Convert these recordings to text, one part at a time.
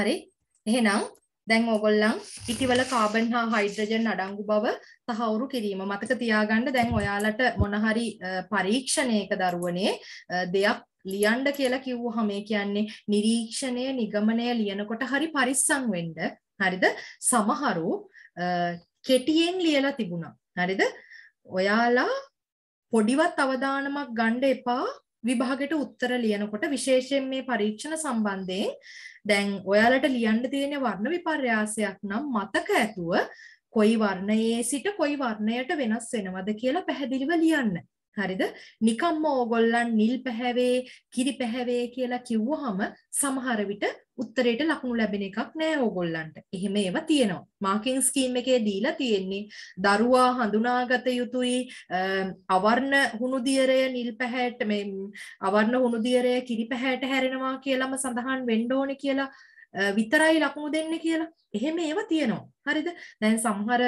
හරි එහෙනම් දැන් ඕගොල්ලන් ඉටිවල කාබන් හා හයිඩ්‍රජන් අඩංගු බව තහවුරු කිරීම මතක තියාගන්න දැන් ඔයාලට මොනහරි පරීක්ෂණයක දරුවනේ දෙයක් ලියන්ඩ කියලා කිව්වහම මේ කියන්නේ නිරීක්ෂණය නිගමනය ලියනකොට හරි පරිස්සම් වෙන්න හරිද සමහරු කෙටියෙන් ලියලා තිබුණා හරිද ඔයාලා පොඩිවත් අවදානමක් ගන්න එපා විභාගෙට උත්තර ලියනකොට විශේෂයෙන් මේ පරීක්ෂණ සම්බන්ධයෙන් දැන් ඔයාලට ලියන්න තියෙන වර්ණ විපර්යාසයක් නම් මතක ඇතුව කොයි වර්ණයේ සිට කොයි වර්ණයට වෙනස් වෙනවද කියලා පැහැදිලිව ලියන්න. හරිද නිකම්ම ඕගොල්ලන් නිල් පැහැවේ කිරි පැහැවේ කියලා කිව්වහම සමහර විට උත්තරේට ලකුණු ලැබෙන එකක් නෑ ඕගොල්ලන්ට. එහෙම ඒවා තියෙනවා. මාකින් ස්කීම් එකේ දීලා තියෙන්නේ දරුවා හඳුනාගත යුතුයි අවර්ණ හුණුදියරය නිල් පැහැයට මේ අවර්ණ හුණුදියරය කිරි පැහැයට හැරෙනවා කියලාම සඳහන් වෙන්න ඕනේ කියලා විතරයි ලකුණු දෙන්නේ කියලා. එහෙම ඒවා තියෙනවා. හරිද? දැන් සමහර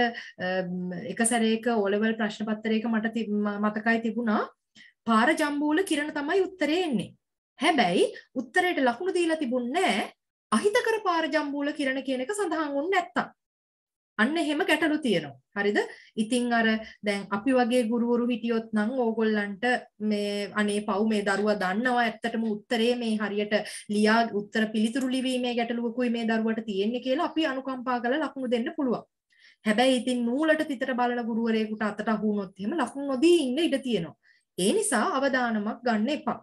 එක සැරේක ඕලෙවල් ප්‍රශ්න පත්‍රයක මට මතකයි තිබුණා පාර ජම්බූල කිරණ තමයි උත්තරේ එන්නේ. හැබැයි උත්තරේට ලකුණු දීලා තිබුණේ නැහැ. අහිතකර පාර ජම්බූල කිරණ කියන එක සඳහන් වුණ නැත්තම්. අන්න එහෙම ගැටලු තියෙනවා. හරිද? ඉතින් අර දැන් අපි වගේ ගුරුවරු හිටියොත් නම් ඕගොල්ලන්ට මේ අනේ පව් මේ දරුවා දන්නවා ඇත්තටම උත්තරේ මේ හරියට ලියා උත්තර පිළිතුරු ලිවීමේ ගැටලුවකුයි මේ දරුවට තියෙන්නේ කියලා අපි අනුකම්පා කරලා ලකුණු දෙන්න පුළුවන්. හැබැයි ඉතින් නූලට තිතර බලන ගුරුවරයෙකුට අතට අහු වුණොත් එහෙම ලකුණු නොදී ඉන්න ඉඩ තියෙනවා. ඒ නිසා අවදානමක් ගන්න එපා.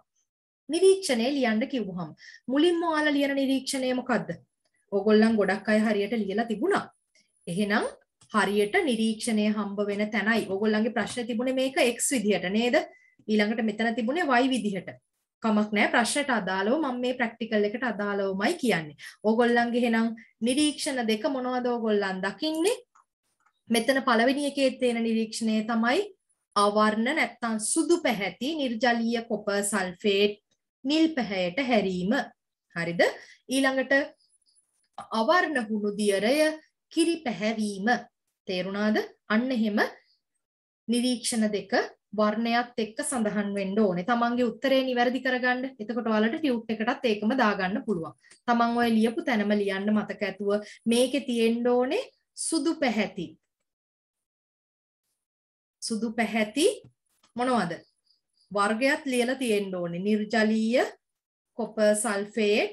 නිරීක්ෂණය ලියන්න කිව්වහම මුලින්ම ඔයාලා ලියන නිරීක්ෂණය මොකද්ද? ඕගොල්ලන් ගොඩක් අය හරියට ලියලා තිබුණා. එහෙනම් හරියට නිරීක්ෂණය හම්බ වෙන තැනයි. ඕගොල්ලන්ගේ ප්‍රශ්නේ තිබුණේ මේක x විදිහට නේද? ඊළඟට මෙතන තිබුණේ y විදිහට. කමක් නැහැ ප්‍රශ්නට අදාළව මම මේ ප්‍රැක්ටිකල් එකට අදාළවමයි කියන්නේ. ඕගොල්ලන්ගේ එහෙනම් නිරීක්ෂණ දෙක මොනවද ඕගොල්ලන් දකින්නේ? මෙතන පළවෙනි එකේ තියෙන නිරීක්ෂණය තමයි අවර්ණ නැත්තම් සුදු පැහැති නිර්ජලීය කොපර් සල්ෆේට් නිල් පැහැයට හැරීම. හරිද? ඊළඟට අවර්ණ හුණු දියරය කිරි පැහැවීම තේරුණාද අන්න එහෙම නිරීක්ෂණ දෙක වර්ණයත් එක්ක සඳහන් වෙන්න ඕනේ. තමන්ගේ උත්තරේ නිවැරදි කරගන්න. එතකොට ඔයාලට ටියුට් එකටත් ඒකම දාගන්න පුළුවන්. තමන් ඔය ලියපු තැනම ලියන්න මතක ඇතුව මේකේ තියෙන්න ඕනේ සුදු පැහැති. සුදු පැහැති මොනවද? වර්ගයත් ලියලා තියෙන්න ඕනේ. නිර්ජලීය කොපර් සල්ෆේට්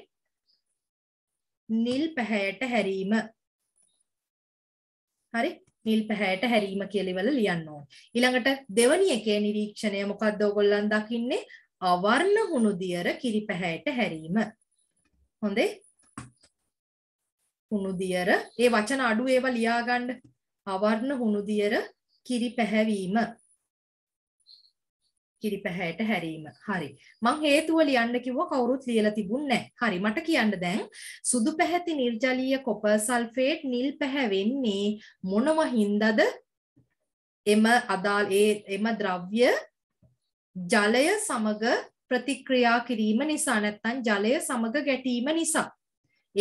නිල් පැහැයට හැරීම හරි නිල් පැහැයට හැරීම කියලිවල ලියන්න ඕන. ඊළඟට දෙවනි එකේ නිරීක්ෂණය මොකක්ද ඔයගොල්ලන් දකින්නේ? අවර්ණ හුණු දියර කිරි පැහැයට හැරීම. හොඳේ? හුණු දියර ඒ වචන අඩු ඒවා ලියා ගන්න. අවර්ණ හුණු දියර කිරි පැහැවීම. කිරිපැහැයට හැරීම. හරි. මං හේතුව ලියන්න කිව්වා කවුරුත් ලියලා තිබුණේ නැහැ. හරි. මට කියන්න දැන් සුදු පැහැති නිර්ජලීය කොපර් සල්ෆේට් නිල් පැහැ වෙන්නේ මොනම හින්දාද? එම අදාළ ඒ එම ද්‍රව්‍ය ජලය සමග ප්‍රතික්‍රියා කිරීම නිසා නැත්නම් ජලය සමග ගැටීම නිසා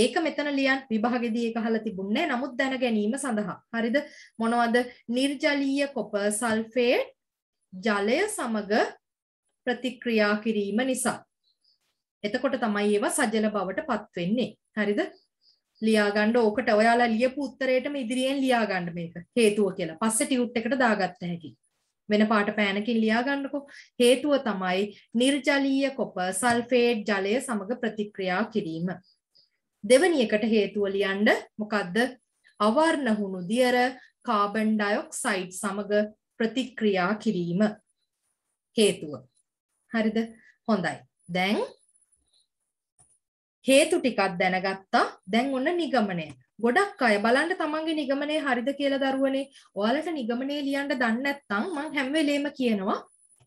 ඒක මෙතන ලියන් විභාගෙදී ඒක අහලා තිබුණේ නමුත් දැන ගැනීම සඳහා හරිද මොනවද නිර්ජලීය කොපර් සල්ෆේට් ජලය සමග ප්‍රතික්‍රියා කිරීම නිසා. එතකොට තමයි ඒවා සජල බවට පත් වෙන්නේ. හරිද? ලියාගන්න ඕකට ඔයාලා ලියපු උත්තරේටම ඉදිරියෙන් ලියාගන්න මේක හේතුව කියලා. පස්සේ ටියුට් එකට දාගත්ත හැකි. වෙන පාට පෑනකින් ලියාගන්නකෝ. හේතුව තමයි නිර්ජලීය කොප සල්ෆේට් ජලය සමග ප්‍රතික්‍රියා කිරීම. දෙවැනි එකට හේතුව ලියන්න මොකද්ද? අවර්ණ හුණු දියර කාබන් ඩයොක්සයිඩ් සමග ප්‍රතික්‍රියා කිරීම හේතුව. හරිද? හොඳයි. දැන් හේතු ටිකක් දැනගත්තා. දැන් ඔන්න නිගමනය. ගොඩක් අය බලන්න තමන්ගේ නිගමනය හරිද කියලා දරුවනේ. ඔයාලට නිගමනය ලියන්න දන්නේ නැත්නම් මම හැම වෙලේම කියනවා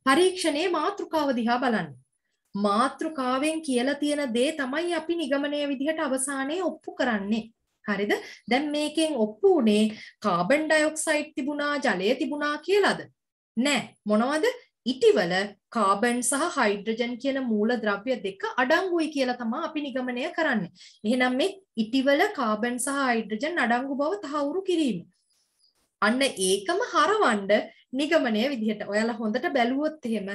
පරීක්ෂණයේ මාතෘකාව දිහා බලන්න. මාතෘකාවෙන් කියලා තියෙන දේ තමයි අපි නිගමනය විදිහට අවසානයේ ඔප්පු කරන්නේ. හරිද? දැන් මේකෙන් ඔප්පු උනේ කාබන් ඩයොක්සයිඩ් තිබුණා, ජලය තිබුණා කියලාද? නෑ. මොනවද? ඉටිවල කාබන් සහ හයිඩ්‍රජන් කියන මූල ද්‍රව්‍ය දෙක අඩංගුයි කියලා තමයි අපි නිගමනය කරන්නේ. එහෙනම් මේ ඉටිවල කාබන් සහ හයිඩ්‍රජන් අඩංගු බව තහවුරු කිරීම. අන්න ඒකම හරවන්න නිගමනය විදිහට ඔයාලා හොඳට බැලුවොත් එහෙම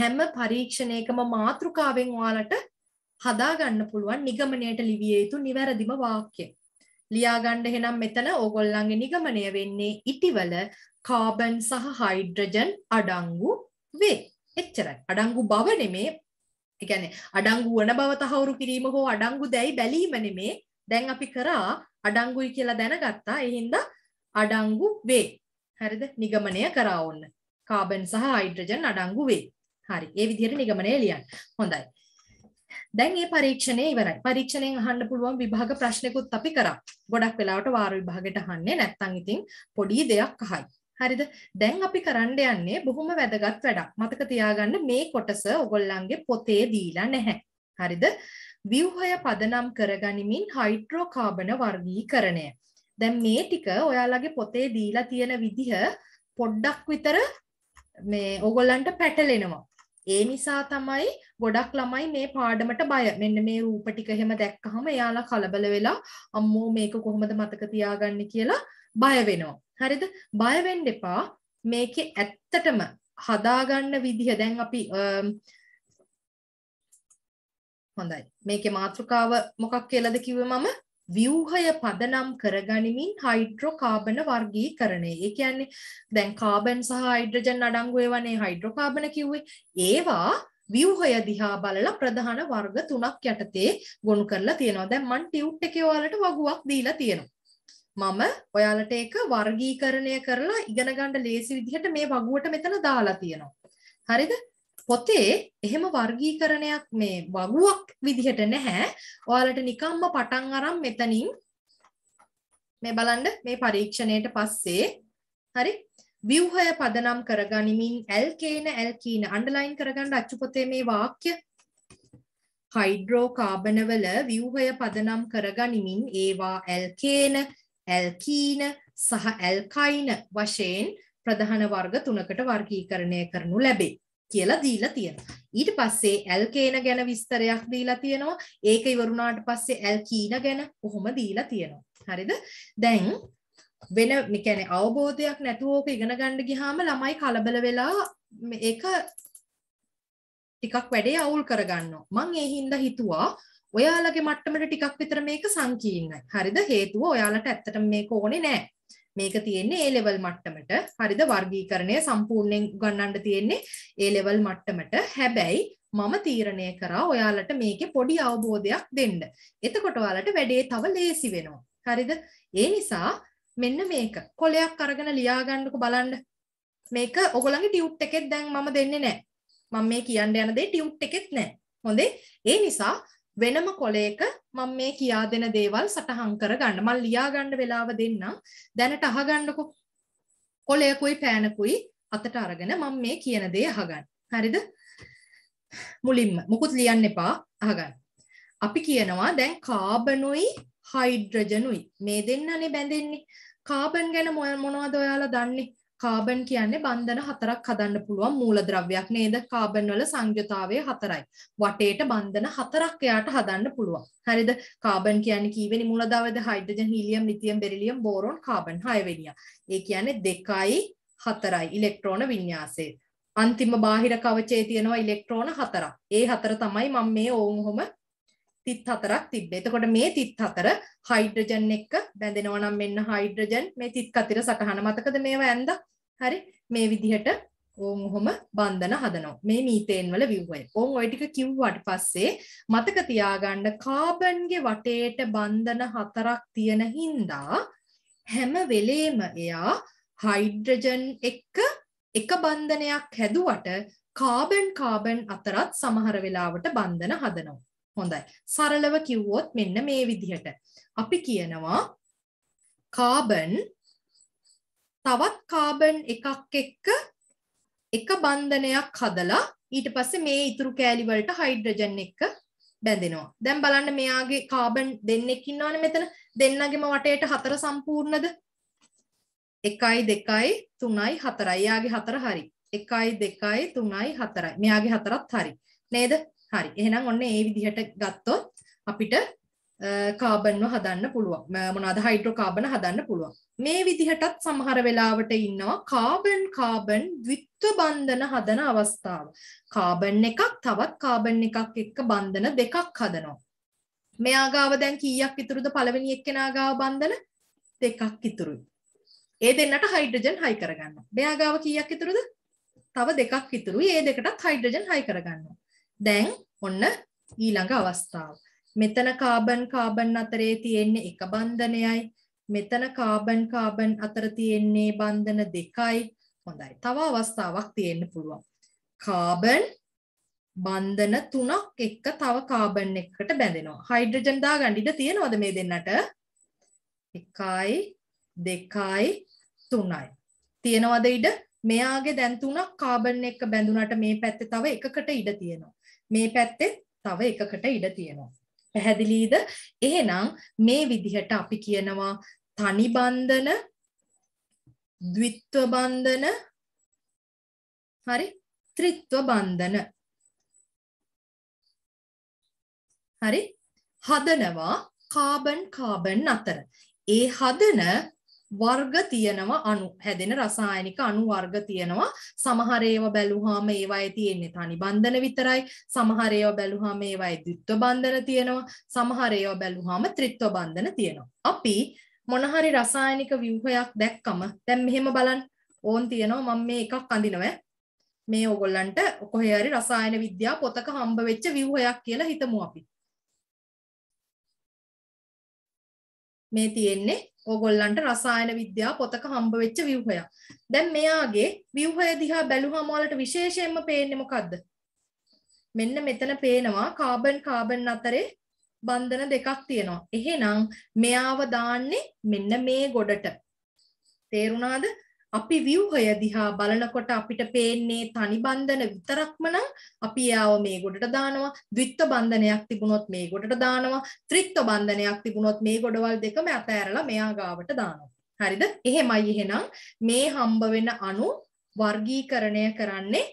හැම පරීක්ෂණයකම මාතෘකාවෙන් ඔයාලට හදාගන්න පුළුවන් නිගමනයට ලිවිය යුතු නිවැරදිම වාක්‍ය. ලියාගන්න එහෙනම් මෙතන ඕගොල්ලන්ගේ නිගමනය වෙන්නේ ඉටිවල කාබන් සහ හයිඩ්‍රජන් අඩංගු වේ. එච්චරයි. අඩංගු බව නෙමේ. ඒ කියන්නේ අඩංගු වන බව තහවුරු කිරීම හෝ අඩංගු දැයි බැලීම නෙමේ. දැන් අපි කරා අඩංගුයි කියලා දැනගත්තා. ඒ හින්දා අඩංගු වේ. හරිද? නිගමනය කරා ඕන්න. කාබන් සහ හයිඩ්‍රජන් අඩංගු වේ. හරි. ඒ විදිහට නිගමනය ලියන්න. හොඳයි. දැන් මේ පරීක්ෂණය ඉවරයි. පරීක්ෂණයෙන් අහන්න පුළුවන් විභාග ප්‍රශ්නිකුත් අපි කරා. ගොඩක් වෙලාවට වාර විභාගෙට අහන්නේ නැත්තම් ඉතින් පොඩි දෙයක් අහයි. හරිද? දැන් අපි කරන්න යන්නේ බොහොම වැදගත් වැඩක්. මතක තියාගන්න මේ කොටස ඔයගොල්ලන්ගේ පොතේ දීලා නැහැ. හරිද? ව්‍යුහය පදනම් කරගනිමින් හයිඩ්‍රෝකාබන වර්ගීකරණය. දැන් මේ ටික ඔයාලගේ පොතේ දීලා තියෙන විදිහ පොඩ්ඩක් විතර මේ ඕගොල්ලන්ට පැටලෙනවා. ඒ නිසා තමයි ගොඩක් ළමයි මේ පාඩමට බය. මෙන්න මේ රූප ටික එහෙම දැක්කහම එයාලා කලබල වෙලා අම්මෝ මේක කොහොමද මතක තියාගන්නේ කියලා බය වෙනවා. හරිද? බය වෙන්න එපා. මේකේ ඇත්තටම හදාගන්න විදිහ දැන් අපි හොඳයි. මේකේ මාතෘකාව මොකක් කියලාද කිව්වේ මම? ව්‍යූහය පදනම් කරගනිමින් හයිඩ්‍රෝකාබන වර්ගීකරණය. ඒ කියන්නේ දැන් කාබන් සහ හයිඩ්‍රජන් අඩංගු ඒවානේ හයිඩ්‍රෝකාබන කිව්වේ. ඒවා ව්‍යූහය දිහා බලලා ප්‍රධාන වර්ග තුනක් යටතේ ගොනු කරලා තියෙනවා. දැන් මන් ටියුට් එකේ ඔයාලට වගුවක් දීලා තියෙනවා. මම ඔයාලට ඒක වර්ගීකරණය කරලා ඉගෙන ගන්න ලේසි විදිහට මේ වගුවට මෙතන දාලා තියෙනවා. හරිද? පොතේ එහෙම වර්ගීකරණයක් මේ වගුවක් විදිහට නැහැ. ඔයාලට නිකම්ම පටන් අරන් මෙතනින් මේ බලන්න මේ පරීක්ෂණයට පස්සේ හරි ව්‍යුහය පදනම් කරගනිමින් ඇල්කේන ඇල්කීන අන්ඩර්ලයින් කරගන්න අච්චුපොතේ මේ වාක්‍ය හයිඩ්‍රෝ කාබනවල ව්‍යුහය පදනම් කරගනිමින් ඒවා ඇල්කේන ඇල්කීන සහ ඇල්කයින වශයෙන් ප්‍රධාන වර්ග තුනකට වර්ගීකරණය කරනු ලැබේ. කියලා දීලා තියෙනවා. ඊට පස්සේ ඇල්කේන ගැන විස්තරයක් දීලා තියෙනවා. ඒක ඉවරුණාට පස්සේ ඇල්කීන ගැන කොහොම දීලා තියෙනවා. හරිද? දැන් වෙන මේ කියන්නේ අවබෝධයක් නැතුව ඕක ඉගෙන ගන්න ගියාම ළමයි කලබල වෙලා මේක ටිකක් වැඩේ අවුල් කරගන්නවා. මම ඒ හින්දා හිතුවා ඔයාලගේ මට්ටමට ටිකක් විතර මේක සංකීර්ණයි. හරිද? හේතුව ඔයාලට ඇත්තටම මේක ඕනේ නැහැ. මේක තියෙන්නේ ඒ ලෙවල් මට්ටමට. හරිද? වර්ගීකරණය සම්පූර්ණයෙන් උගන්වන්න තියෙන්නේ ඒ ලෙවල් මට්ටමට. හැබැයි මම තීරණය කරා ඔයාලට මේකේ පොඩි අවබෝධයක් දෙන්න. එතකොට ඔයාලට වැඩේ තව ලේසි වෙනවා. හරිද? ඒ නිසා මෙන්න මේක කොලයක් අරගෙන ලියා ගන්නකො බලන්න. මේක ඔයගොල්ලන්ගේ ටියුට් එකෙත් දැන් මම දෙන්නේ නැහැ. මම මේ කියන්න යන දේ ටියුට් එකෙත් නැහැ. හොඳේ? ඒ නිසා වෙනම කොලයක මම මේ කියා දෙන දේවල් සටහන් කරගන්න. මම ලියා ගන්න වෙලාව දෙන්නම්. දැනට අහගන්නකො. කොලයකුයි පෑනකුයි අතට අරගෙන මම මේ කියන දේ අහගන්න. හරිද? මුලින්ම මුකුත් ලියන්න එපා අහගන්න. අපි කියනවා දැන් කාබනුයි හයිඩ්‍රජනුයි මේ දෙන්නනේ බැඳෙන්නේ. කාබන් ගැන මොනවද ඔයාලා දන්නේ? කාබන් කියන්නේ බන්ධන හතරක් හදන්න පුළුවන් මූලද්‍රව්‍යයක් නේද? කාබන් වල සංයුතාවය හතරයි. වටේට බන්ධන හතරක් එයාට හදන්න පුළුවන්. හරිද? කාබන් කියන්නේ කීවෙනි මූලද්‍රව්‍යද? Hydrogen, helium, lithium, beryllium, boron, carbon හයවෙනියා. ඒ කියන්නේ 2යි 4යි ඉලෙක්ට්‍රෝන වින්‍යාසයේ. අන්තිම බාහිර කවචයේ තියෙනවා ඉලෙක්ට්‍රෝන හතරක්. ඒ හතර තමයි මම මේ ඕම් ඔහොම 34ක් තිබ්බේ. එතකොට මේ 34 හයිඩ්‍රජන් එක්ක බැඳෙනවා නම් මෙන්න හයිඩ්‍රජන් මේ 34 සටහන මතකද මේවා ඇන්දා? හරි මේ විදිහට ඕම් ඔහොම බන්ධන හදනවා. මේ මීතේන් වල ව්‍යුහය. ඕම් ওই ටික කිව්වට පස්සේ මතක තියාගන්න කාබන්ගේ වටේට බන්ධන හතරක් තියෙන හින්දා හැම වෙලේම එයා හයිඩ්‍රජන් එක්ක එක බන්ධනයක් හැදුවට කාබන් කාබන් අතරත් සමහර වෙලාවට බන්ධන හදනවා. හොඳයි. සරලව කිව්වොත් මෙන්න මේ විදිහට. අපි කියනවා කාබන් තවත් කාබන් එකක් එක්ක එක බන්ධනයක් හදලා ඊට පස්සේ මේ ඉතුරු කෑලි වලට හයිඩ්‍රජන් එක්ක බැඳෙනවා. දැන් බලන්න මෙයාගේ කාබන් දෙන්නෙක් ඉන්නවනේ මෙතන. දෙන්නගෙම වටේට හතර සම්පූර්ණද? 1යි 2යි 3යි 4යි. යාගේ හතර හරි. 1යි 2යි 3යි 4යි. මෙයාගේ හතරත් හරි. නේද? හරි. එහෙනම් ඔන්න ඒ විදිහට ගත්තොත් අපිට කාබන්ව හදන්න පුළුවන් මොනද හයිඩ්‍රෝකාබන හදන්න පුළුවන් මේ විදිහටත් සමහර වෙලාවට ඉන්නවා කාබන් කාබන් ද්විත්ව බන්ධන හදන අවස්ථාව කාබන් එකක් තවත් කාබන් එකක් එක්ක බන්ධන දෙකක් හදනවා මෙයා ගාව දැන් කීයක් ඉතුරුද පළවෙනි එක්කෙනා ගාව බන්ධන දෙකක් ඉතුරුයි ඒ දෙන්නට හයිඩ්‍රජන් හයි කරගන්න මෙයා ගාව කීයක් ඉතුරුද තව දෙකක් ඉතුරුයි ඒ දෙකටත් හයිඩ්‍රජන් හයි කරගන්නවා දැන් ඔන්න ඊළඟ අවස්ථාව මෙතන කාබන් කාබන් අතරේ තියෙන්නේ එක බන්ධනයයි. මෙතන කාබන් කාබන් අතර තියෙන්නේ බන්ධන දෙකයි. හොඳයි. තව අවස්ථාවක් තියෙන්න පුළුවන්. කාබන් බන්ධන තුනක් එක්ක තව කාබන් එකකට බැඳෙනවා. හයිඩ්‍රජන් දාගන්න ඉඩ තියෙනවද මේ දෙන්නට? 1යි 2යි 3යි. තියෙනවද ඉඩ? මෙයාගේ දැන් තුනක් කාබන් එක්ක බැඳුනට මේ පැත්තේ තව එකකට ඉඩ තියෙනවා. මේ පැත්තේ තව එකකට ඉඩ තියෙනවා. පැහැදිලිද? එහෙනම් මේ විදිහට අපි කියනවා තනි බන්ධන, ද්විත්ව බන්ධන, හරි? ත්‍රිත්ව බන්ධන. හරි? හදනවා කාබන් කාබන් අතර. ඒ හදන වර්ග තියෙනවා අණු හැදෙන රසායනික අණු වර්ග තියෙනවා සමහර ඒවා බැලුවාම ඒවායේ තියෙන්නේ තනි බන්ධන විතරයි සමහර ඒවා බැලුවාම ඒවායේ ද්විත්ව බන්ධන තියෙනවා සමහර ඒවා බැලුවාම ත්‍රිත්ව බන්ධන තියෙනවා අපි මොන හරි රසායනික ව්‍යුහයක් දැක්කම දැන් මෙහෙම බලන්න ඕන් තියෙනවා මම මේ එකක් අඳිනවා මේ ඕගොල්ලන්ට කොහේ හරි රසායන විද්‍යා පොතක හම්බ වෙච්ච ව්‍යුහයක් කියලා හිතමු අපි මේ තියෙන්නේ ඕගොල්ලන්ට රසායන විද්‍යා පොතක හම්බ වෙච්ච ව්‍යුහයක්. දැන් මෙයාගේ ව්‍යුහය දිහා බැලුවම ඔයාලට විශේෂයෙන්ම පේන්නේ මොකද්ද? මෙන්න මෙතන පේනවා කාබන් කාබන් අතරේ බන්ධන දෙකක් තියෙනවා. එහෙනම් මෙයාව දාන්නේ මෙන්න මේ ගොඩට. තේරුණාද? අපි ව්‍යුහය දිහා බලනකොට අපිට පේන්නේ තනි බන්ධන විතරක්ම නම් අපි යාව මේ ගොඩට දානවා ද්විත්ව බන්ධනයක් තිබුණොත් මේ ගොඩට දානවා ත්‍රිත්ව බන්ධනයක් තිබුණොත් මේ ගොඩවල් දෙකම අතෑරලා මෙයා ගාවට දානවා හරිද එහෙමයි එහෙනම් මේ හම්බ වෙන අණු වර්ගීකරණය කරන්නේ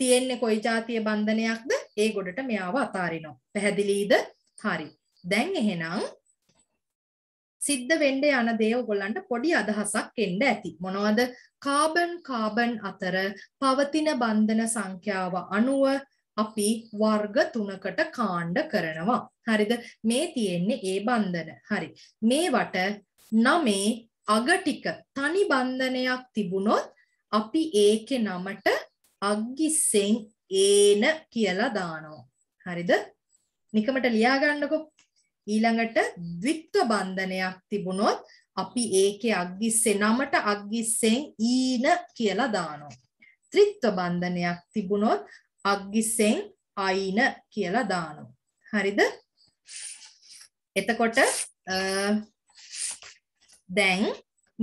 තියෙන්නේ කොයි જાතිය බන්ධනයක්ද ඒ ගොඩට මෙයාව අතාරිනවා පැහැදිලිද හරි දැන් එහෙනම් සිද්ධ වෙන්න යන දේ ඔයගොල්ලන්ට පොඩි අදහසක් එන්න ඇති. මොනවද? කාබන් කාබන් අතර පවතින බන්ධන සංඛ්‍යාව අනුව අපි වර්ග තුනකට කාණ්ඩ කරනවා. හරිද? මේ තියෙන්නේ ඒ බන්ධන. හරි. මේවට නමේ අග ටික තනි බන්ධනයක් තිබුණොත් අපි ඒකේ නමට අග්ගිසෙන් ඒන කියලා දානවා. හරිද? නිකමට ලියා ගන්නකෝ ඊළඟට ද්විත්ව බන්ධනයක් තිබුණොත් අපි ඒකේ අග්ගිස්සේ නමට අග්ගිස්සෙන් ඊන කියලා දානවා. ත්‍රිත්ව බන්ධනයක් තිබුණොත් අග්ගිස්සෙන් අයින කියලා දානවා. හරිද? එතකොට දැන්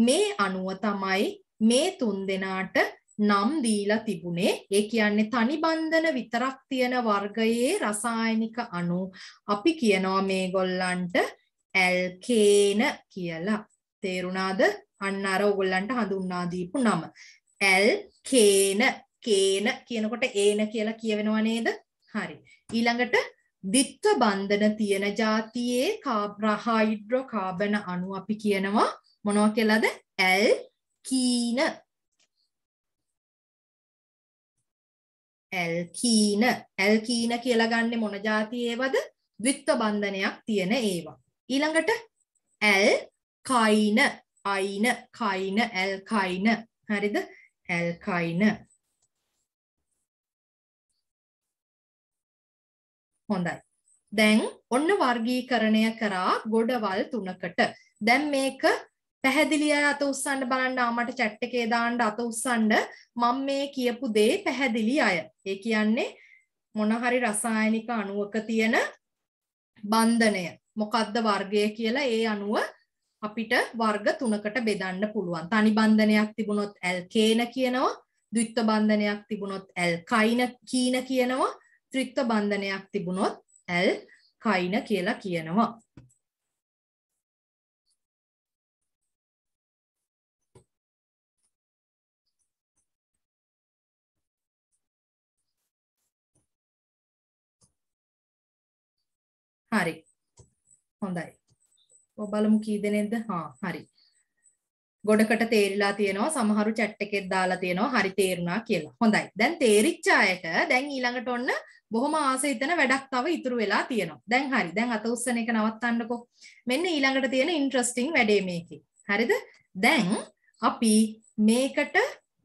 මේ අනුව තමයි මේ තුන් දෙනාට නම් දීලා තිබුණේ ඒ කියන්නේ තනි බන්ධන විතරක් තියෙන වර්ගයේ රසායනික අණු අපි කියනවා මේගොල්ලන්ට ඇල්කේන කියලා තේරුණාද අන්න අර ඕගොල්ලන්ට හඳුන්වා දීපු නම ඇල්කේන කේන කියනකොට ඒන කියලා කියවෙනවා නේද හරි ඊළඟට දිත්ව බන්ධන තියෙන જાතියේ කාබ්‍රහයිඩ්‍රෝ කාබන අණු අපි කියනවා මොනවා කියලාද ඇල්කීන ඇල්කීන ඇල්කීන කියලා ගන්නෙ මොන જાති ඒවද? ද්විත්ව බන්ධනයක් තියෙන ඒවා. ඊළඟට ඇල් කයින අයින කයින ඇල්කයින හරිද? ඇල්කයින හොඳයි. දැන් ඔන්න වර්ගීකරණය කරා ගොඩවල් තුනකට. දැන් මේක පැහැදිලිය අත උස්සන්න බලන්න ආමට chat එකේ දාන්න අත උස්සන්න මම මේ කියපු දේ පැහැදිලි අය. ඒ කියන්නේ මොන හරි රසායනික අණුවක තියෙන බන්ධනය මොකද්ද වර්ගය කියලා ඒ අණුව අපිට වර්ග තුනකට බෙදන්න පුළුවන්. තනි බන්ධනයක් තිබුණොත් ඇල්කේන කියනවා, ද්විත්ව බන්ධනයක් තිබුණොත් ඇල්කයින කීන කියනවා, ත්‍රිත්ව බන්ධනයක් තිබුණොත් ඇල්කයින කියලා කියනවා. හරි. හොඳයි. ඔබ බලමු කී දෙනෙක්ද? හා හරි. ගොඩකට තේරිලා තියෙනවා සමහරු chat එකෙත් දාලා තියෙනවා හරි තේරුණා කියලා. හොඳයි. දැන් තේරිච්ච අයට දැන් ඊළඟට ඔන්න බොහොම ආස හිතන වැඩක් තව ඉතුරු වෙලා තියෙනවා. දැන් හරි. දැන් අත උස්සන එක නවත්තන්නකෝ. මෙන්න ඊළඟට තියෙන ඉන්ට්‍රස්ටිං වැඩේ මේකේ. හරිද? දැන් අපි මේකට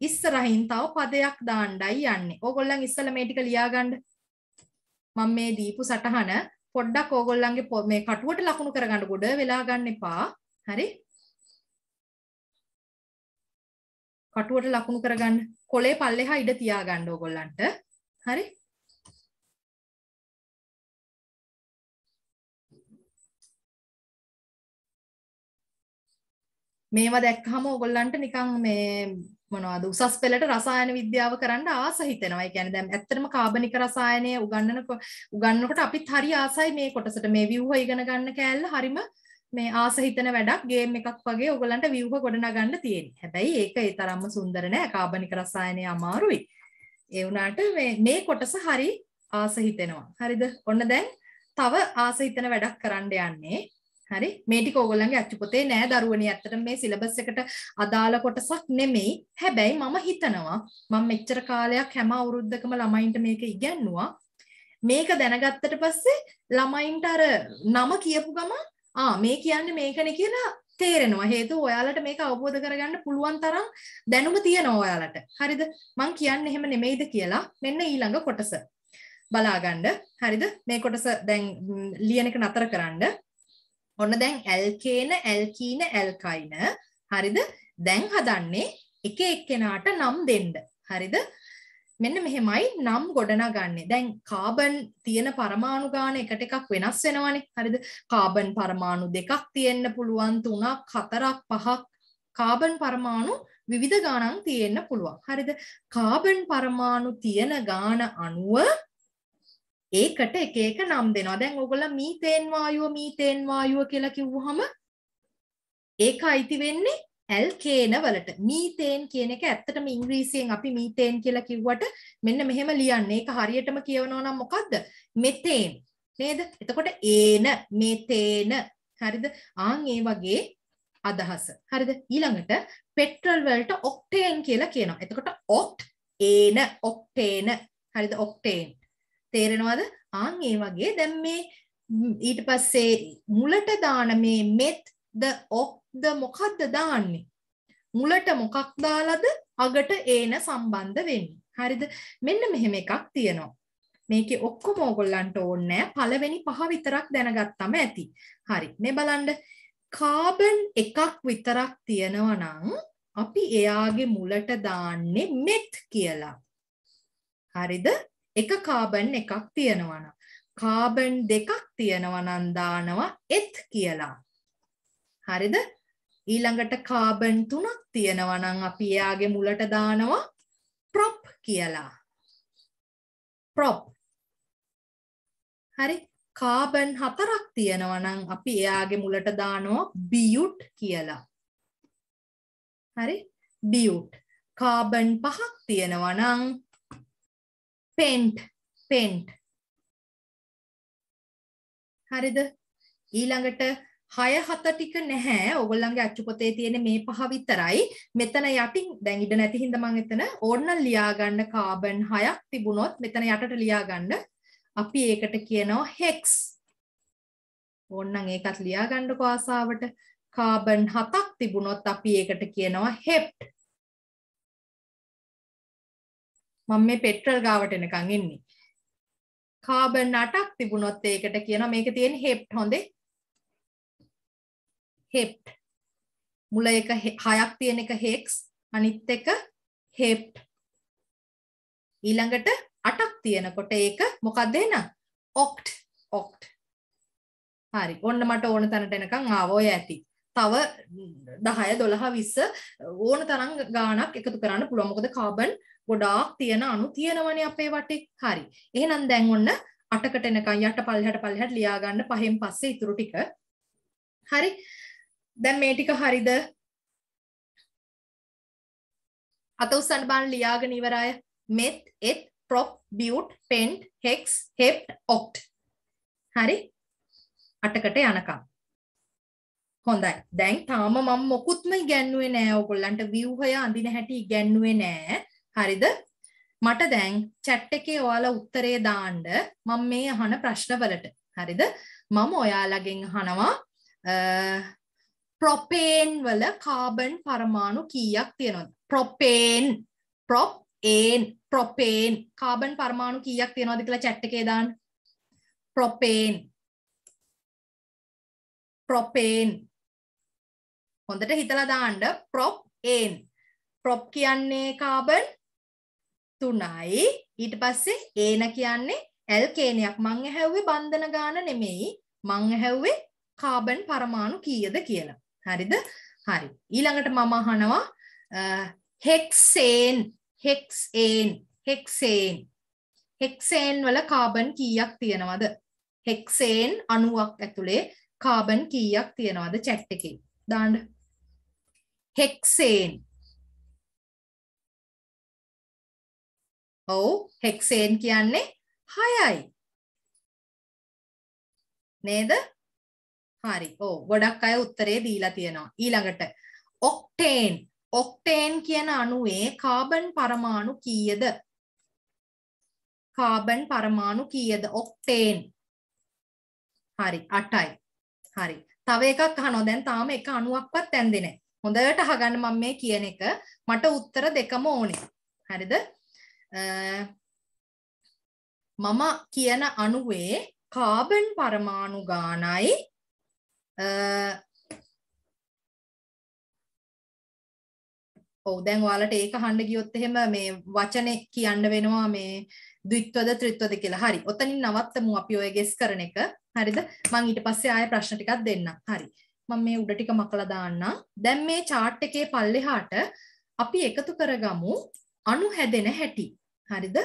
ඉස්සරහින් තව පදයක් දාන්නයි යන්නේ. ඕගොල්ලන් ඉස්සලා මේ ටික ලියාගන්න. මම මේ දීපු සටහන පොඩ්ඩක් ඕගොල්ලන්ගේ මේ කටුවට ලකුණු කරගන්න ගොඩ වෙලා ගන්න එපා. හරි? කටුවට ලකුණු කරගන්න. කොලේ පල්ලෙහා ඉඩ තියාගන්න ඕගොල්ලන්ට. හරි? මේවා දැක්කහම ඕගොල්ලන්ට නිකන් මේ මොනවාද උසස් පෙළට රසායන විද්‍යාව කරන්න ආස හිතෙනවා. ඒ කියන්නේ දැන් ඇත්තටම කාබනික රසායනය උගන්වන උගන්වනකොට අපිත් හරි ආසයි මේ කොටසට මේ ව්‍යුහ ඉගෙන ගන්න කෑල්ල හරිම මේ ආස හිතන වැඩක් ගේම් එකක් වගේ ඔයගලන්ට ව්‍යුහ ගොඩනගන්න තියෙන්නේ. හැබැයි ඒක ඒ තරම්ම සුන්දර නෑ. කාබනික රසායනය අමාරුයි. ඒ වුණාට මේ මේ කොටස හරි ආස හිතෙනවා. හරිද? ඔන්න දැන් තව ආස හිතන වැඩක් කරන්න යන්නේ. හරි මේ ටික ඕගොල්ලන්ගේ අච්චු පොතේ නෑ දරුවනේ ඇත්තටම මේ සිලබස් එකට අදාළ කොටසක් නෙමෙයි හැබැයි මම හිතනවා මම මෙච්චර කාලයක් හැම අවුරුද්දකම ළමයින්ට මේක ඉගැන්නුවා මේක දැනගත්තට පස්සේ ළමයින්ට අර නම කියපු ගමන් ආ මේ කියන්නේ මේකනේ කියලා තේරෙනවා හේතුව ඔයාලට මේක අවබෝධ කරගන්න පුළුවන් තරම් දැනුම තියෙනවා ඔයාලට හරිද මං කියන්නේ එහෙම නෙමෙයිද කියලා මෙන්න ඊළඟ කොටස බලාගන්න හරිද මේ කොටස දැන් ලියන එක නතර කරන්න ඔන්න දැන් ඇල්කේන ඇල්කීන ඇල්කයින හරිද දැන් හදන්නේ එක එක්කෙනාට නම් දෙන්න හරිද මෙන්න මෙහෙමයි නම් ගොඩනගන්නේ. දැන් කාබන් තියෙන පරමාණු ගාන එකට එකක් වෙනස් වෙනවනේ. හරිද? කාබන් පරමාණු දෙකක් තියෙන්න පුළුවන්, තුනක්, හතරක්, පහක්. කාබන් පරමාණු විවිධ ගානක් තියෙන්න පුළුවන්. හරිද? කාබන් පරමාණු තියෙන ගාන අනුව ඒකට එක එක නම් දෙනවා. දැන් ඕගොල්ලෝ මීතේන් වායුව මීතේන් වායුව කියලා කිව්වහම ඒක අයිති වෙන්නේ ඇල්කේන වලට. මීතේන් කියන එක ඇත්තටම ඉංග්‍රීසියෙන් අපි මීතේන් කියලා කිව්වට මෙන්න මෙහෙම ලියන්නේ. ඒක හරියටම කියවනවා නම් මොකද්ද? මෙතේන්. නේද? එතකොට ඒන මෙතේන හරිද? ආන් ඒ වගේ අදහස. හරිද? ඊළඟට පෙට්‍රල් වලට ඔක්ටේන් කියලා කියනවා. එතකොට ඔක්ට් ඒන ඔක්ටේන හරිද? ඔක්ටේන් තේරෙනවද? ආන් ඒ වගේ දැන් මේ ඊට පස්සේ මුලට දාන මේ met the ok the මොකක්ද දාන්නේ? මුලට මොකක් දාලාද අගට ඒන සම්බන්ධ වෙන්නේ. හරිද? මෙන්න මෙහෙම එකක් තියෙනවා. මේකේ ඔක්කොම ඕගොල්ලන්ට ඕනේ නැහැ. පළවෙනි පහ විතරක් දැනගත්තම ඇති. හරි. මේ බලන්න කාබන් එකක් විතරක් තියෙනවා නම් අපි එයාගේ මුලට දාන්නේ met කියලා. හරිද? එක කාබන් එකක් තියෙනවා නම් කාබන් දෙකක් තියෙනවා නම් දානවා එත් කියලා. හරිද? ඊළඟට කාබන් තුනක් තියෙනවා නම් අපි එයාගේ මුලට දානවා prop කියලා. prop. හරි? කාබන් හතරක් තියෙනවා නම් අපි එයාගේ මුලට දානවා bute කියලා. හරි? bute. කාබන් පහක් තියෙනවා නම් paint paint හරිද ඊළඟට 6 7 ටික නැහැ. ඕගොල්ලන්ගේ අච්චු පොතේ තියෙන මේ පහ විතරයි. මෙතන යටින් දැන් ඉඩ නැති හින්දා මම එතන ඕනනම් ලියා ගන්න කාබන් 6ක් තිබුණොත් මෙතන යටට ලියා ගන්න. අපි ඒකට කියනවා hex. ඕනනම් ඒකත් ලියා ගන්නකෝ ආසාවට. කාබන් 7ක් තිබුණොත් අපි ඒකට කියනවා hept. මම මේ පෙට්‍රල් ගාවට එනකන් ඉන්නේ. කාබන් 8ක් තිබුණොත් ඒකට කියනවා මේක තියෙන හෙප්ට් හොඳේ. හෙප්ට්. මුල එක 6ක් තියෙන එක හෙක්ස් අනිත් එක හෙප්ට්. ඊළඟට 8ක් තියෙනකොට ඒක මොකක්ද එහෙනම්? ඔක්ට් ඔක්ට්. හරි. ඔන්න මට ඕන තැනට එනකන් ආවෝ ඇති. තව 10 12 20 ඕන තරම් ගාණක් එකතු කරන්න පුළුවන්. මොකද කාබන් ගොඩාක් තියෙන අණු තියෙනවනේ අපේ වටේ. හරි. එහෙනම් දැන් ඔන්න 8කට එනකන් යට පල්ලෙහාට පල්ලෙහාට ලියා ගන්න පහෙන් පස්සේ ඉතුරු ටික. හරි. දැන් මේ ටික හරිද? අත උස්සන්න බලන්න ලියාගෙන ඉවරය. met, et, prop, but, pent, hex, hept, oct. හරි. අටකට යනකම්. හොඳයි දැන් තාම මම මොකුත්ම ඉගැන්නුවේ නෑ ඔයගොල්ලන්ට ව්‍යුහය අඳින හැටි ඉගැන්නුවේ නෑ හරිද මට දැන් chat එකේ ඔයාලා උත්තරේ දාන්න මම මේ අහන ප්‍රශ්නවලට හරිද මම ඔයාලගෙන් අහනවා ප්‍රොපේන් වල කාබන් පරමාණු කීයක් තියෙනවද propane prop ane propane carbon පරමාණු කීයක් තියෙනවද කියලා chat එකේ දාන්න ප්‍රොපේන් ප්‍රොපේන් හොඳට හිතලා දාන්න prop n prop කියන්නේ කාබන් 3යි ඊට පස්සේ n කියන්නේ ඇල්කේනයක් මං ඇහැව්වේ බන්ධන ගාන නෙමෙයි මං ඇහැව්වේ කාබන් පරමාණු කීයද කියලා හරිද හරි ඊළඟට මම අහනවා හෙක්සේන් හෙක්සේන් හෙක්සේන් හෙක්සේන් වල කාබන් කීයක් තියෙනවද හෙක්සේන් 90ක් ඇතුලේ කාබන් කීයක් තියෙනවද chat එකේ දාන්න හෙක්සේන් ඔව් හෙක්සේන් කියන්නේ 6යි නේද හරි ඔව් ගොඩක් අය උත්තරේ දීලා තියෙනවා ඊළඟට ඔක්ටේන් ඔක්ටේන් කියන අණුවේ කාබන් පරමාණු කීයද කාබන් පරමාණු කීයද ඔක්ටේන් හරි 8යි හරි තව එකක් අහනවා දැන් තාම එක අණුවක්වත් ඇන්දේ නැහැ හොඳට අහගන්න මම මේ කියන එක මට උත්තර දෙකම ඕනේ. හරිද? මම කියන අණුවේ කාබන් පරමාණු ගානයි ඔව් දැන් ඔයාලට ඒක අහන්න ගියොත් එහෙම මේ වචනේ කියන්න වෙනවා මේ ද්විත්වද ත්‍රිත්වද කියලා. හරි. ඔතනින් නවත්තමු අපි ඔය ගෙස් කරන එක. හරිද? මම ඊට පස්සේ ආයෙ ප්‍රශ්න ටිකක් දෙන්නම්. හරි. මම මේ උඩ ටික මකලා දාන්නම්. දැන් මේ chart එකේ පල්ලෙහාට අපි එකතු කරගමු අණු හැදෙන හැටි. හරිද?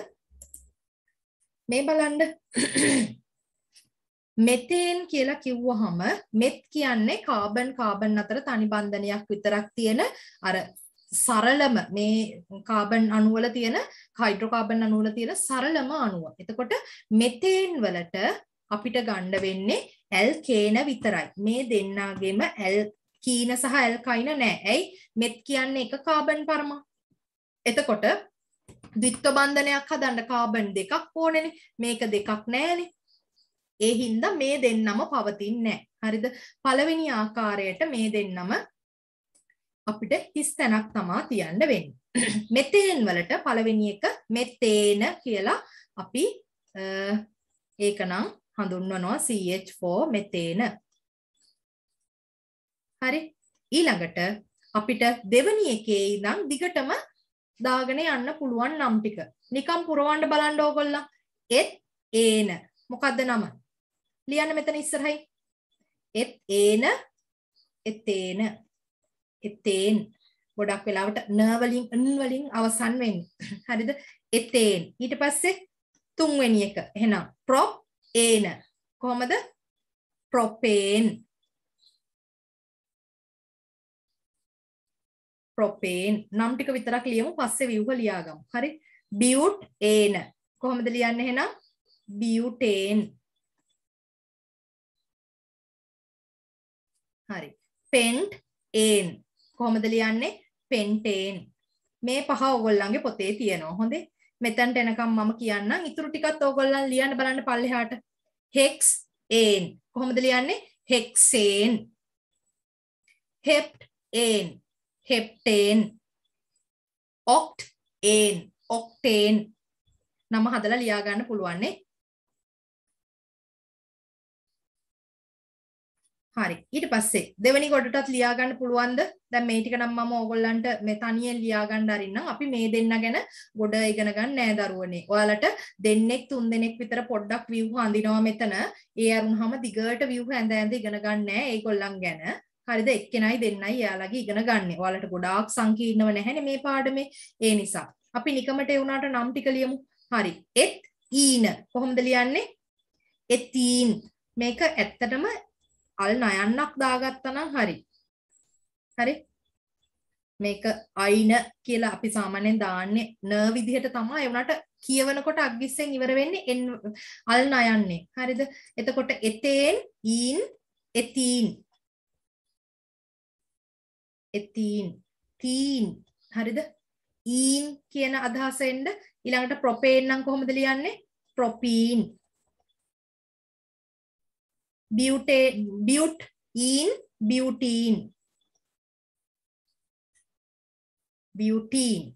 මේ බලන්න. මෙතේන් කියලා කිව්වහම මෙත් කියන්නේ කාබන් කාබන් අතර තනි බන්ධනයක් විතරක් තියෙන අර සරලම මේ කාබන් අණු වල තියෙන හයිඩ්‍රෝකාබන් අණු වල තියෙන සරලම අණුව. එතකොට මෙතේන් වලට අපිට ගන්න වෙන්නේ ඇල්කේන විතරයි. මේ දෙන්නාගෙම ඇල්කීන සහ ඇල්කයින නෑ. ඇයි? මෙත් කියන්නේ එක කාබන් පරමා. එතකොට ද්විත්ව බන්ධනයක් හදන්න කාබන් දෙකක් ඕනනේ. මේක දෙකක් නෑනේ. ඒ හින්දා මේ දෙන්නම පවතින්නේ නැහැ. හරිද? පළවෙනි ආකාරයට මේ දෙන්නම අපිට හිස් තැනක් තමා තියන්න වෙන්නේ. මෙතේන් වලට පළවෙනි එක මෙතේන කියලා අපි ඒකනම් හඳුන්වනවා CH4 මෙතේන. හරි. ඊළඟට අපිට දෙවනි එකේ ඉඳන් දිගටම දාගෙන යන්න පුළුවන් නම් ටික. නිකම් පුරවන්න බලන්න ඕගොල්ලෝ. එත් ඒන. මොකද්ද නම? ලියන්න මෙතන ඉස්සරහයි. එත් ඒන එතේන එතේන් ගොඩක් වෙලාවට න වලින් න් වලින් අවසන් වෙන්නේ. හරිද? එතේන්. ඊට පස්සේ තුන්වෙනි එක. එහෙනම් prop ඒන කොහොමද ප්‍රොපේන් ප්‍රොපේන් නම් ටික විතරක් ලියමු පස්සේ විව්හ ලියාගමු හරි බියුට් ඒන කොහොමද ලියන්නේ එහෙනම් බියුටේන් හරි පෙන්ට් ඒන් කොහොමද ලියන්නේ පෙන්ටේන් මේ පහ ඔයගොල්ලන්ගේ පොතේ තියෙනවා හොඳේ මෙතැන්ට එනකම් මම කියන්නම් ඉතුරු ටිකත් ඕගොල්ලන් ලියන්න බලන්න පල්ලෙහාට හෙක්ස් ඒන් කොහොමද ලියන්නේ හෙක්සේන් හෙප්ට් ඒන් හෙප්ටේන් ඔක්ට් ඒන් ඔක්ටේන් නම හදලා ලියා ගන්න පුළුවන්නේ හරි ඊට පස්සේ දෙවෙනි කොටටත් ලියා ගන්න පුළුවන්ද? දැන් මේ ටික නම් මම ඕගොල්ලන්ට මේ තනියෙන් ලියා ගන්න අරින්නම්. අපි මේ දෙන්න ගැන ගොඩ ඉගෙන ගන්න නෑ දරුවනේ. ඔයාලට දෙන්නෙක් තුන් දෙනෙක් විතර පොඩ්ඩක් view හඳිනවා මෙතන. ඒ අරුණාම දිගට view ඇඳ ඇඳ ඉගෙන ගන්න නෑ ඒගොල්ලන් ගැන. හරිද එක්කෙනයි දෙන්නයි එයාලගේ ඉගෙන ගන්න. ඔයාලට ගොඩාක් සංකීර්ණව නැහැනේ මේ පාඩමේ. ඒ නිසා අපි නිකමට ඒ වුණාට නම් ටික ලියමු. හරි. එත් ඊන කොහොමද ලියන්නේ? එතින් මේක ඇත්තටම අල් නයන්නක් දාගත්තනම් හරි. හරි? මේක අයින කියලා අපි සාමාන්‍යයෙන් දාන්නේ න විදිහට තමයි ඒ වුණාට කියවනකොට අග්ගිස්සෙන් ඉවර වෙන්නේ එන් අල් නයන්නේ. හරිද? එතකොට එතෙන් ඊන් එතීන්. එතීන් තීන් හරිද? ඊන් කියන අදහස එන්න ඊළඟට ප්‍රොපේන් නම් කොහොමද ලියන්නේ? ප්‍රොපීන් butane, butene, butene, butene.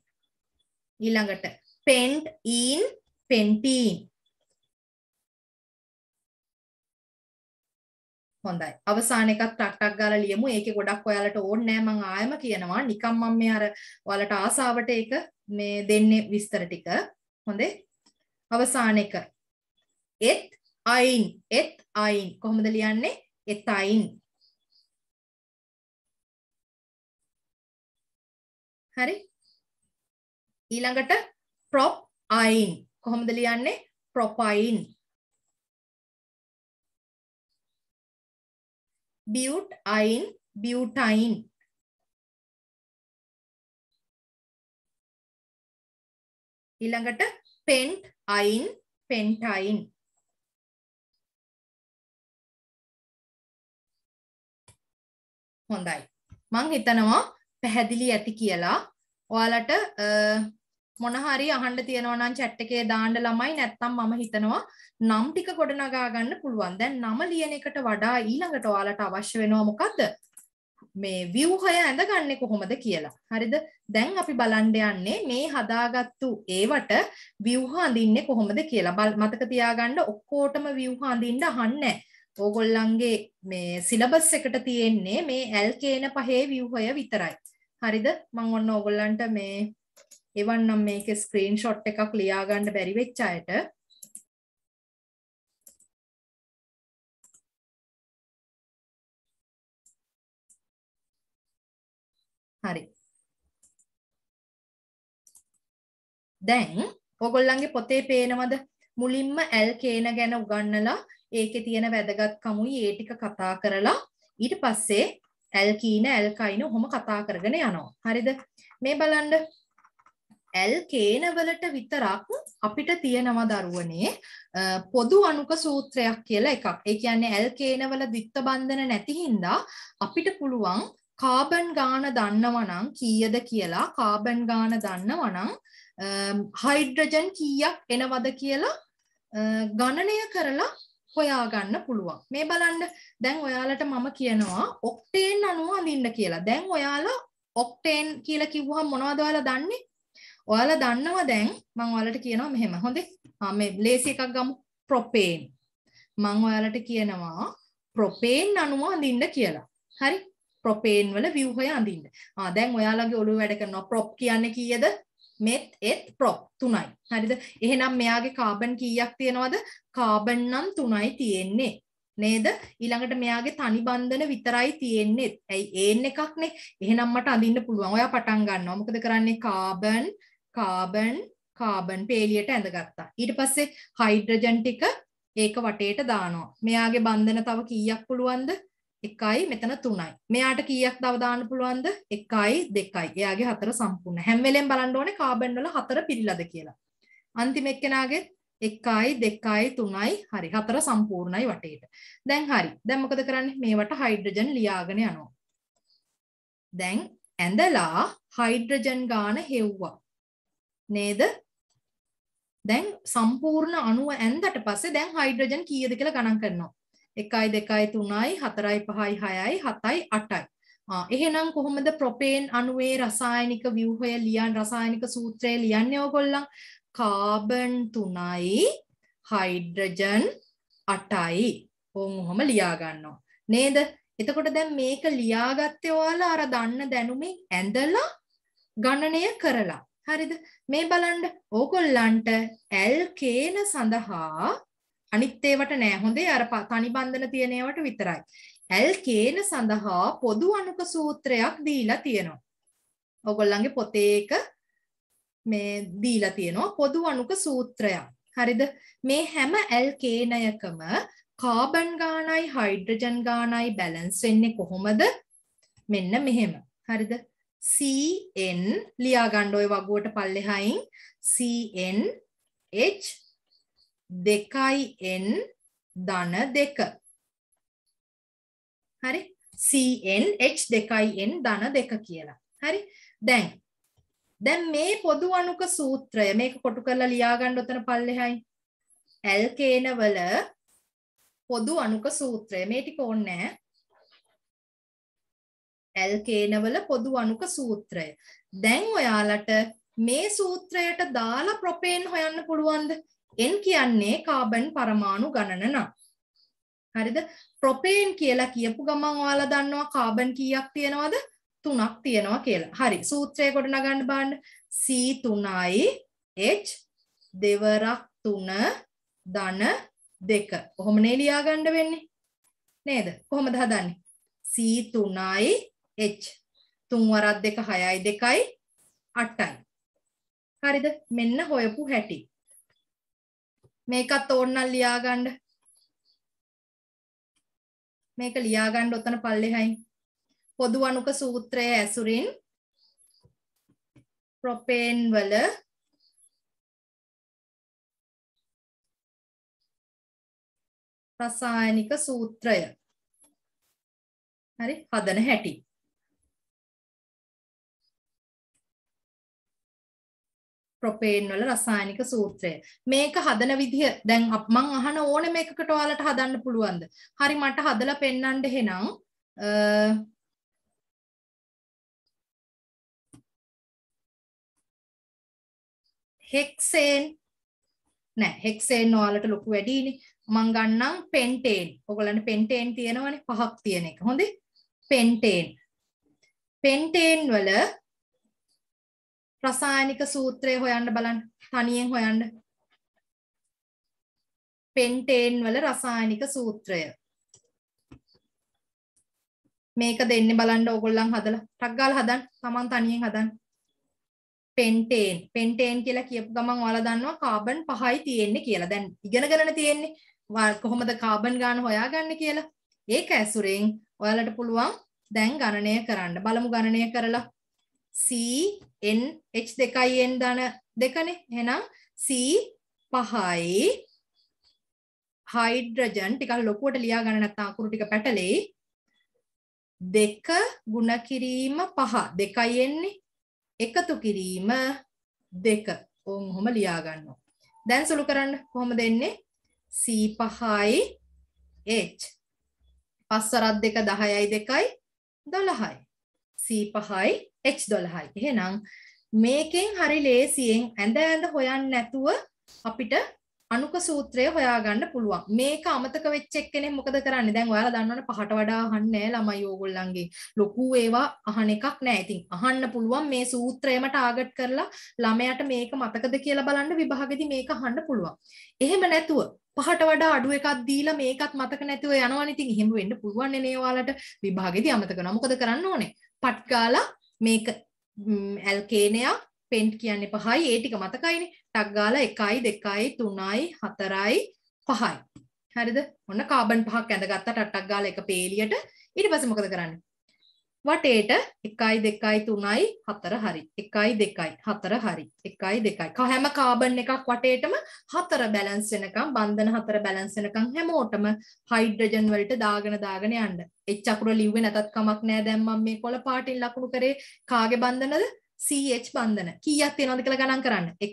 ඊළඟට pent in pentene. හොඳයි. අවසාන එකක් ටක්ටක් ගාලා ලියමු. ඒකේ ගොඩක් ඔයාලට ඕනේ නෑ මං ආයෙම කියනවා. නිකම් මම මේ අර ඔයාලට ආසාවට ඒක මේ දෙන්නේ විස්තර ටික. හොඳේ. අවසාන එක. එත් අයින් එත් අයින් කොහොමද ලියන්නේ එත් අයින් හරි ඊළඟට prop අයින් කොහොමද ලියන්නේ propine butte අයින් butine ඊළඟට pent අයින් pentine හොඳයි. මං හිතනවා පැහැදිලි ඇති කියලා. ඔයාලට මොනහරි අහන්න තියෙනවා නම් chat එකේ දාන්න ළමයි නැත්තම් මම හිතනවා නම් ටික ගොඩනගා ගන්න පුළුවන්. දැන් නම ලියන එකට වඩා ඊළඟට ඔයාලට අවශ්‍ය වෙනවා මොකද්ද? මේ ව්‍යූහය ඇඳගන්නේ කොහොමද කියලා. හරිද? දැන් අපි බලන්න යන්නේ මේ හදාගත්තු ඒවට ව්‍යූහ අඳින්නේ කොහොමද කියලා. මතක තියාගන්න ඔක්කොටම ව්‍යූහ අඳින්න අහන්නේ නැහැ. ඕගොල්ලන්ගේ මේ සිලබස් එකට තියෙන්නේ මේ ඇල්කේන පහේ වියහොය විතරයි. හරිද මං ඔන්න ඕගොල්ලන්ට මේ එවන්නම් මේක ස්ක්‍රීන් ෂොට් එකක් ලියාගන්න බැරි වෙච්ච අයට හරි දැන් ඕගොල්ලන්ගේ පොතේ පේනවද මුලින්ම ඇල්කේන ගැන උගන්නලා ඒකේ තියෙන වැදගත්කමුයි ඒ ටික කතා කරලා ඊට පස්සේ ඇල්කීන ඇල්කයින ඔහොම කතා කරගෙන යනවා. හරිද? මේ බලන්න ඇල්කේන වලට විතරක් අපිට තියෙනවා දරුවනේ පොදු අණුක සූත්‍රයක් කියලා එකක්. ඒ කියන්නේ ඇල්කේන වල ද්විත්ව බන්ධන නැති හින්දා අපිට පුළුවන් කාබන් ගාන දන්නවා නම් කීයද කියලා කාබන් ගාන දන්නවා නම් හයිඩ්‍රජන් කීයක් එනවද කියලා ගණනය කරලා හොයාගන්න පුළුවන් මේ බලන්න දැන් ඔයාලට මම කියනවා ඔක්ටේන් අණුව අඳින්න කියලා දැන් ඔයාලා ඔක්ටේන් කියලා කිව්වහම මොනවද ඔයාලා දන්නේ ඔයාලා දන්නවා දැන් මම ඔයාලට කියනවා මෙහෙම හොඳේ ආ මේ ලේසි එකක් ගමු ප්‍රොපේන් මම ඔයාලට කියනවා ප්‍රොපේන් අණුව අඳින්න කියලා හරි ප්‍රොපේන් වල ව්‍යුහය අඳින්න ආ දැන් ඔයාලගේ ඔළුව වැඩ කරනවා ප්‍රොප් කියන්නේ කීයද මෙත් එත් ප්‍රොප් තුනයි. හරිද? එහෙනම් මෙයාගේ කාබන් කීයක් තියෙනවද? කාබන් නම් තුනයි තියෙන්නේ. නේද? ඊළඟට මෙයාගේ තනි බන්ධන විතරයි තියෙන්නේ. ඇයි ඒන් එකක්නේ. එහෙනම් මට අඳින්න පුළුවන්. ඔයා පටන් ගන්නවා. මොකද කරන්නේ? කාබන් කාබන් කාබන් පේලියට ඇඳගත්තා. ඊට පස්සේ හයිඩ්‍රජන් ටික ඒක වටේට දානවා. මෙයාගේ බන්ධන තව කීයක් පුළුවන්ද? 1යි මෙතන 3යි. මෙයාට කීයක් තව දාන්න පුළුවන්ද? 1යි 2යි. එයාගේ හතර සම්පූර්ණ. හැම වෙලෙම බලන්න ඕනේ කාබන් වල හතර පිරිලාද කියලා. අන්තිම එක්කෙනාගේ 1යි 2යි 3යි හරි හතර සම්පූර්ණයි වටේට. දැන් හරි. දැන් මොකද කරන්නේ? මේවට හයිඩ්‍රජන් ලියාගෙන යනවා. දැන් ඇඳලා හයිඩ්‍රජන් ගාන හෙව්වා. නේද? දැන් සම්පූර්ණ අණුව ඇඳට පස්සේ දැන් හයිඩ්‍රජන් කීයද කියලා ගණන් කරනවා. 1යි 2යි 3යි 4යි 5යි 6යි 7යි 8යි. එහෙනම් කොහොමද ප්‍රොපේන් අණුවේ රසායනික ව්‍යුහය ලියන් රසායනික සූත්‍රය ලියන්නේ ඕගොල්ලන්? Carbon 3යි hydrogen 8යි. ඕම් ඔහොම ලියා ගන්නවා. නේද? එතකොට දැන් මේක ලියාගත්තේ ඔයාලා අර දන්න දැනුමින් ඇඳලා ගණනය කරලා. හරිද? මේ බලන්න ඕගොල්ලන්ට ඇල්කේන සඳහා අනිත් ඒවට නෑ හොඳේ අර තනි බන්ධන තියෙන ඒවට විතරයි. ඇල්කේන සඳහා පොදු අණුක සූත්‍රයක් දීලා තියෙනවා. ඔයගොල්ලන්ගේ පොතේ එක මේ දීලා තියෙනවා පොදු අණුක සූත්‍රයක්. හරිද? මේ හැම ඇල්කේනයකම කාබන් ගානයි හයිඩ්‍රජන් ගානයි බැලන්ස් වෙන්නේ කොහොමද? මෙන්න මෙහෙම. හරිද? CN ලියා ගන්න ওই වගුවට පල්ලෙහායින් CN H 2n ධන 2 හරි cn h2n ධන 2 කියලා හරි දැන් දැන් මේ පොදු අණුක සූත්‍රය මේක කොටු කරලා ලියා ගන්න උතන පල්ලෙහායි ඇල්කේන වල පොදු අණුක සූත්‍රය මේ ටික ඕනේ නැහැ ඇල්කේනවල පොදු අණුක සූත්‍රය. දැන් ඔයාලට මේ සූත්‍රයට දාලා ප්‍රොපේන් හොයන්න පුළුවන්ද? n කියන්නේ කාබන් පරමාණු ගණන නම්. හරිද? ප්‍රොපේන් කියලා කියපු ගමන් ඔයාලා දන්නවා කාබන් කීයක් තියෙනවද? තුනක් තියෙනවා කියලා. හරි. සූත්‍රය ගොඩනගන්න බලන්න. C3යි H දෙවරක් 3 ධන 2. කොහොමනේ ලියාගන්න වෙන්නේ? නේද? කොහොමද හදන්නේ? C3යි H 3 වරක් 2 6යි 2යි 8යි. හරිද? මෙන්න හොයපු හැටි. මේකත් ඕන්නල් ලියාගන්න මේක ලියාගන්න ඔතන පල්ලෙහායි පොදු අණුක සූත්‍රයේ ඇසුරින් ප්‍රොපේන් වල රසායනික සූත්‍රය හරි හදන හැටි ප්‍රොපේන් වල රසායනික සූත්‍රය. මේක හදන විදිහ දැන් මං අහන ඕනෙම එකකට ඔයාලට හදන්න පුළුවන්ද? හරි මට හදලා පෙන්නන්න එහෙනම් හෙක්සේන් නෑ හෙක්සේන් ඔයාලට ලොකු වැඩිනේ. මං ගන්නම් පෙන්ටේන්. ඔයගොල්ලන්ට පෙන්ටේන් තියෙනවනේ පහක් තියෙන එක. හොඳේ? පෙන්ටේන්. පෙන්ටේන් වල රසායනික සූත්‍රය හොයන්න බලන්න තනියෙන් හොයන්න පෙන්ටේන් වල රසායනික සූත්‍රය මේක දෙන්නේ බලන්න ඕගොල්ලන් හදලා ටක් ගාලා හදන්න තමන් තනියෙන් හදන්න පෙන්ටේන් පෙන්ටේන් කියලා කියපු ගමන් ඔයාලා දන්නවා කාබන් 5යි තියෙන්නේ කියලා දැන් ඉගෙනගෙනනේ තියෙන්නේ කොහොමද කාබන් ගාන හොයාගන්නේ කියලා ඒක ඇසුරෙන් ඔයාලට පුළුවන් දැන් ගණනය කරන්න බලමු ගණනය කරලා C N H 2යි N ධන දෙකනේ. එහෙනම් C 5යි හයිඩ්‍රජන් ටිකක් ලොකුවට ලියා ගන්න නැත්නම් අකුරු ටික පැටලෙයි. 2 ಗುಣ කිරීම 5 දෙකයි එන්නේ. එකතු කිරීම 2. ඕම් ඔහොම ලියා ගන්නවා. දැන් සුළු කරන්න කොහොමද එන්නේ? C5යි H. පස්වරක් දෙක 10යි 2යි 12යි. C5යි H12යි. එහෙනම් මේකෙන් හරි ලේසියෙන් ඇඳ ඇඳ හොයන්නේ නැතුව අපිට අනුක සූත්‍රය හොයාගන්න පුළුවන්. මේක අමතක වෙච්ච එක්කෙනෙක් මොකද කරන්නේ? දැන් ඔයාලා දන්නවනේ පහට වඩා අහන්නේ නැහැ ළමයි ඕගොල්ලන්ගේ. ලොකු ඒවා අහන එකක් නැහැ. ඉතින් අහන්න පුළුවන් මේ සූත්‍රයම ටාගට් කරලා ළමයාට මේක මතකද කියලා බලන්න විභාගෙදි මේක අහන්න පුළුවන්. එහෙම නැතුව පහට වඩා අඩු එකක් දීලා මේකත් මතක නැතුව යනවනේ. ඉතින් එහෙම වෙන්න පුළුවන් නේ ඔයාලට විභාගෙදි අමතක කරනවා. මොකද කරන්න ඕනේ? පට් ගාලා මේක ඇල්කේනයක් පෙන්ට් කියන්නේ පහයි ඒ ටික මතකයිනේ. ටක් ගාලා 1යි 2යි 3යි 4යි 5යි. හරිද? ඔන්න කාබන් පහක් ඇඳගත්තා ටට්ටක් ගාලා එක පේලියට. ඊට පස්සේ මොකද කරන්නේ? වටේට 1 2 3යි 4 හරි 1 2 4 හරි 1 2 හැම කාබන් එකක් වටේටම 4 බැලන්ස් වෙනකම් බන්ධන 4 බැලන්ස් වෙනකම් හැමෝටම හයිඩ්‍රජන් වලට දාගෙන දාගෙන යන්න. එච් අකුර ලිව්වේ නැතත් කමක් නෑ දැන් මම මේ කොළ පාටින් ලකුණු කරේ කාගේ බන්ධනද? CH බන්ධන. කීයක් තියෙනවද කියලා ගණන් කරන්න. 1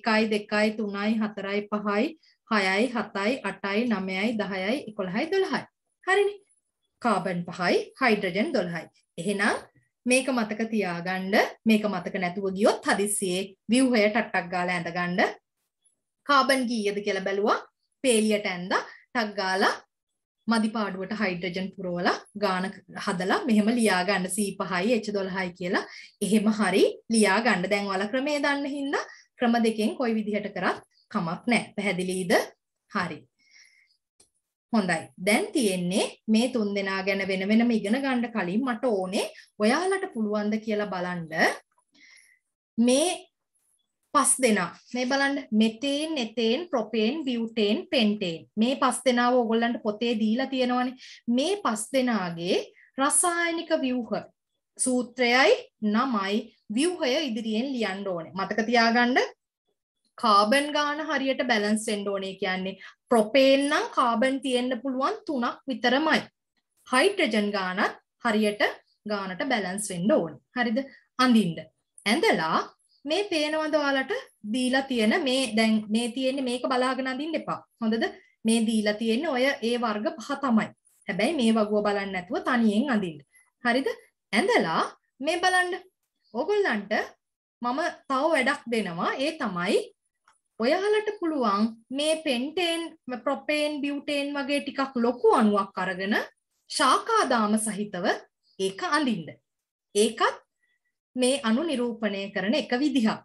2 3යි 4යි 5යි 6යි 7යි 8යි 9යි 10යි 11යි 12යි. හරිනේ. කාබන් 5යි හයිඩ්‍රජන් 12යි. එහෙනම් මේක මතක තියාගන්න මේක මතක නැතුව ගියොත් හදිස්සියේ ව්‍යුහය ටක්ටක් ගාලා ඇඳගන්න කාබන් කීයද කියලා බැලුවා පේලියට ඇඳලා ටක් ගාලා මදි පාඩුවට හයිඩ්‍රජන් පුරවලා ගාන හදලා මෙහෙම ලියා ගන්න C5යි H12යි කියලා එහෙම හරි ලියා ගන්න. දැන් ඔයාලා ක්‍රමේ දන්න හින්දා ක්‍රම දෙකෙන් කොයි විදිහට කරත් කමක් නැහැ. පැහැදිලිද? හරි. හොඳයි. දැන් තියෙන්නේ මේ තුන් දෙනා ගැන වෙන වෙනම ඉගෙන ගන්න කලින් මට ඕනේ ඔයාලට පුළුවන්ද කියලා බලන්න. මේ පස් දෙනා මේ බලන්න මෙතේන් එතේන් ප්‍රොපේන් බියුටේන් පෙන්ටේන් මේ පස් දෙනාව ඕගොල්ලන්ට පොතේ දීලා තියෙනවානේ මේ පස් දෙනාගේ රසායනික ව්‍යුහ සූත්‍රයයි නමයි ව්‍යුහය ඉදිරියෙන් ලියන්න ඕනේ මතක තියාගන්න කාබන් ගාන හරියට බැලන්ස් වෙන්න ඕනේ කියන්නේ ප්‍රොපේන් නම් කාබන් තියෙන්න පුළුවන් තුනක් විතරමයි. හයිඩ්‍රජන් ගානත් හරියට ගානට බැලන්ස් වෙන්න ඕනේ. හරිද? අඳින්න. ඇඳලා මේ පේනවද ඔයාලට දීලා තියෙන මේ දැන් මේ තියෙන්නේ මේක බලාගෙන අඳින්න එපා. හොඳද? මේ දීලා තියෙන්නේ ඔය ඒ වර්ග පහ තමයි. හැබැයි මේ වගුව බලන්න නැතුව තනියෙන් අඳින්න. හරිද? ඇඳලා මේ බලන්න. ඕගොල්ලන්ට මම තව වැඩක් දෙනවා. ඒ තමයි ඔයාලට පුළුවන් මේ පෙන්ටේන් ප්‍රොපේන් බියුටේන් වගේ ටිකක් ලොකු අණුවක් අරගෙන ශාකාදාම සහිතව ඒක අඳින්න. ඒකත් මේ අණු නිරූපණය කරන එක විදිහක්.